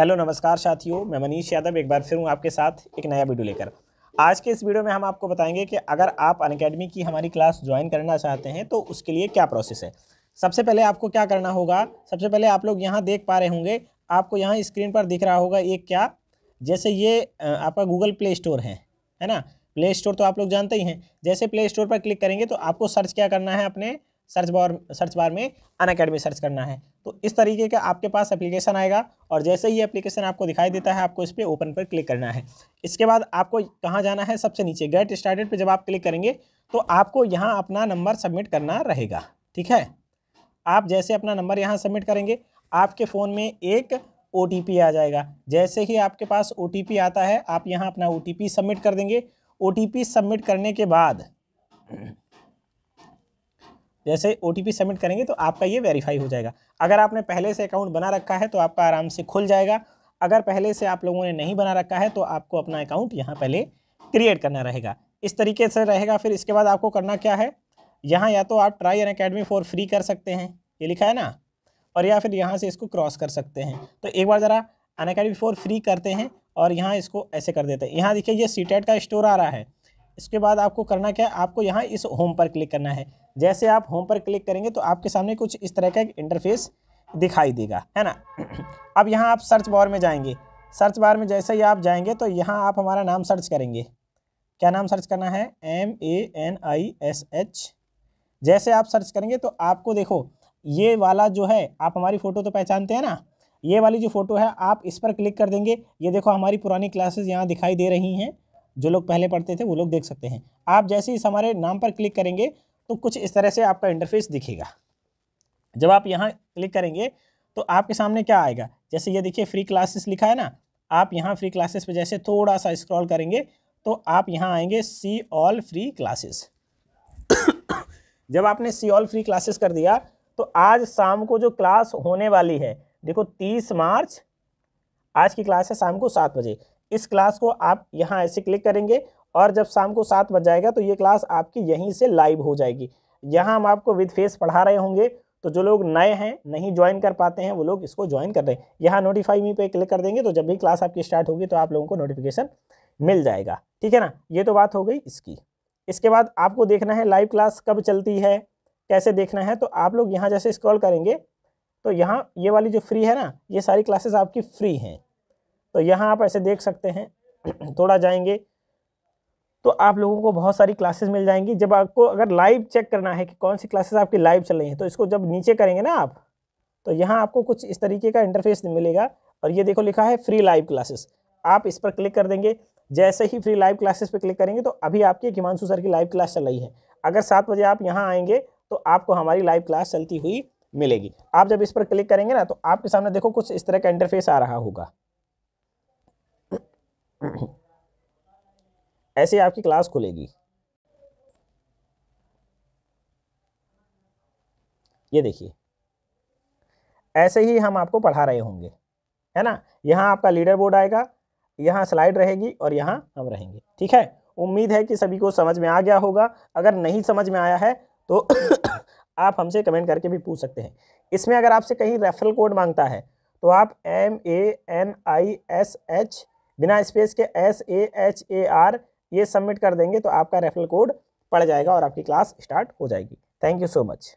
hello नमस्कार साथियों मैं मनीष यादव एक बार फिर हूँ आपके साथ एक नया वीडियो लेकर आज के इस वीडियो में हम आपको बताएंगे कि अगर आप अन की हमारी क्लास ज्वाइन करना चाहते हैं तो उसके लिए क्या प्रोसेस है सबसे पहले आपको क्या करना होगा सबसे पहले आप लोग यहाँ देख पा रहे होंगे आपको यहाँ स्क्रीन पर दिख रहा होगा एक क्या जैसे ये आपका गूगल प्ले स्टोर है है ना प्ले स्टोर तो आप लोग जानते ही हैं जैसे प्ले स्टोर पर क्लिक करेंगे तो आपको सर्च क्या करना है अपने सर्च बार सर्च बार में अन अकेडमी सर्च करना है तो इस तरीके का आपके पास एप्लीकेशन आएगा और जैसे ही एप्लीकेशन आपको दिखाई देता है आपको इस पर ओपन पर क्लिक करना है इसके बाद आपको कहाँ जाना है सबसे नीचे गेट स्टार्टेड पर जब आप क्लिक करेंगे तो आपको यहाँ अपना नंबर सबमिट करना रहेगा ठीक है आप जैसे अपना नंबर यहाँ सबमिट करेंगे आपके फ़ोन में एक ओ आ जाएगा जैसे ही आपके पास ओ आता है आप यहाँ अपना ओ सबमिट कर देंगे ओ सबमिट करने के बाद जैसे ओ टी सबमिट करेंगे तो आपका ये वेरीफाई हो जाएगा अगर आपने पहले से अकाउंट बना रखा है तो आपका आराम से खुल जाएगा अगर पहले से आप लोगों ने नहीं बना रखा है तो आपको अपना अकाउंट यहाँ पहले क्रिएट करना रहेगा इस तरीके से रहेगा फिर इसके बाद आपको करना क्या है यहाँ या तो आप try Unacademy for free कर सकते हैं ये लिखा है ना और या फिर यहाँ से इसको क्रॉस कर सकते हैं तो एक बार ज़रा अन अकेडमी फॉर फ्री करते हैं और यहाँ इसको ऐसे कर देते हैं यहाँ देखिए ये सी का स्टोर आ रहा है इसके बाद आपको करना क्या है आपको यहाँ इस होम पर क्लिक करना है जैसे आप होम पर क्लिक करेंगे तो आपके सामने कुछ इस तरह का एक इंटरफेस दिखाई देगा है ना अब यहाँ आप सर्च बार में जाएंगे सर्च बार में जैसे ही आप जाएंगे तो यहाँ आप हमारा नाम सर्च करेंगे क्या नाम सर्च करना है M A N I S H जैसे आप सर्च करेंगे तो आपको देखो ये वाला जो है आप हमारी फ़ोटो तो पहचानते हैं ना ये वाली जो फ़ोटो है आप इस पर क्लिक कर देंगे ये देखो हमारी पुरानी क्लासेस यहाँ दिखाई दे रही हैं जो लोग पहले पढ़ते थे वो लोग देख सकते हैं आप जैसे इस हमारे नाम पर क्लिक करेंगे तो कुछ इस तरह से आपका इंटरफेस दिखेगा जब आप यहाँ क्लिक करेंगे तो आपके सामने क्या आएगा जैसे ये देखिए फ्री क्लासेस लिखा है ना आप यहाँ फ्री क्लासेस पे जैसे थोड़ा सा स्क्रॉल करेंगे तो आप यहाँ आएंगे सी ऑल फ्री क्लासेस जब आपने सी ऑल फ्री क्लासेस कर दिया तो आज शाम को जो क्लास होने वाली है देखो तीस मार्च आज की क्लास है शाम को सात बजे इस क्लास को आप यहाँ ऐसे क्लिक करेंगे और जब शाम को सात बज जाएगा तो ये क्लास आपकी यहीं से लाइव हो जाएगी यहाँ हम आपको विद फेस पढ़ा रहे होंगे तो जो लोग नए हैं नहीं ज्वाइन कर पाते हैं वो लोग इसको ज्वाइन कर रहे हैं यहाँ नोटिफाई मी पे क्लिक कर देंगे तो जब भी क्लास आपकी स्टार्ट होगी तो आप लोगों को नोटिफिकेशन मिल जाएगा ठीक है ना ये तो बात हो गई इसकी इसके बाद आपको देखना है लाइव क्लास कब चलती है कैसे देखना है तो आप लोग यहाँ जैसे स्क्रॉल करेंगे तो यहाँ ये वाली जो फ्री है ना ये सारी क्लासेस आपकी फ्री हैं तो यहाँ आप ऐसे देख सकते हैं थोड़ा जाएंगे तो आप लोगों को बहुत सारी क्लासेस मिल जाएंगी जब आपको अगर लाइव चेक करना है कि कौन सी क्लासेस आपकी लाइव चल रही हैं तो इसको जब नीचे करेंगे ना आप तो यहाँ आपको कुछ इस तरीके का इंटरफेस मिलेगा और ये देखो लिखा है फ्री लाइव क्लासेस आप इस पर क्लिक कर देंगे जैसे ही फ्री लाइव क्लासेस पर क्लिक करेंगे तो अभी आपकी एक हिमांशु सर की लाइव क्लास चल रही है अगर सात बजे आप यहाँ आएंगे तो आपको हमारी लाइव क्लास चलती हुई मिलेगी आप जब इस पर क्लिक करेंगे ना तो आपके सामने देखो कुछ इस तरह का इंटरफेस आ रहा होगा ऐसे आपकी क्लास खुलेगी ये देखिए ऐसे ही हम आपको पढ़ा रहे होंगे है ना यहाँ आपका लीडर बोर्ड आएगा यहाँ स्लाइड रहेगी और यहाँ हम रहेंगे ठीक है उम्मीद है कि सभी को समझ में आ गया होगा अगर नहीं समझ में आया है तो आप हमसे कमेंट करके भी पूछ सकते हैं इसमें अगर आपसे कहीं रेफरल कोड मांगता है तो आप M A N I S H बिना स्पेस के S A H A R ये सबमिट कर देंगे तो आपका रेफरल कोड पड़ जाएगा और आपकी क्लास स्टार्ट हो जाएगी थैंक यू सो मच